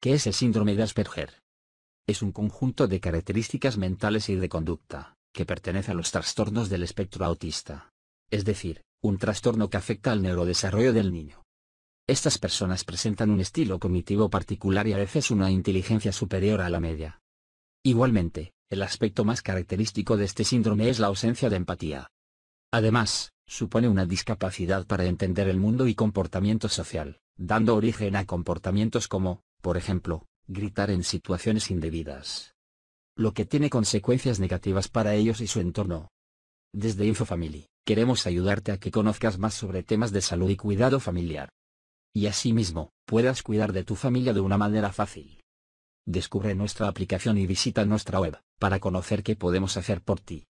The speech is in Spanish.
¿Qué es el síndrome de Asperger? Es un conjunto de características mentales y de conducta, que pertenece a los trastornos del espectro autista. Es decir, un trastorno que afecta al neurodesarrollo del niño. Estas personas presentan un estilo cognitivo particular y a veces una inteligencia superior a la media. Igualmente, el aspecto más característico de este síndrome es la ausencia de empatía. Además, supone una discapacidad para entender el mundo y comportamiento social, dando origen a comportamientos como por ejemplo, gritar en situaciones indebidas. Lo que tiene consecuencias negativas para ellos y su entorno. Desde InfoFamily, queremos ayudarte a que conozcas más sobre temas de salud y cuidado familiar. Y asimismo, puedas cuidar de tu familia de una manera fácil. Descubre nuestra aplicación y visita nuestra web, para conocer qué podemos hacer por ti.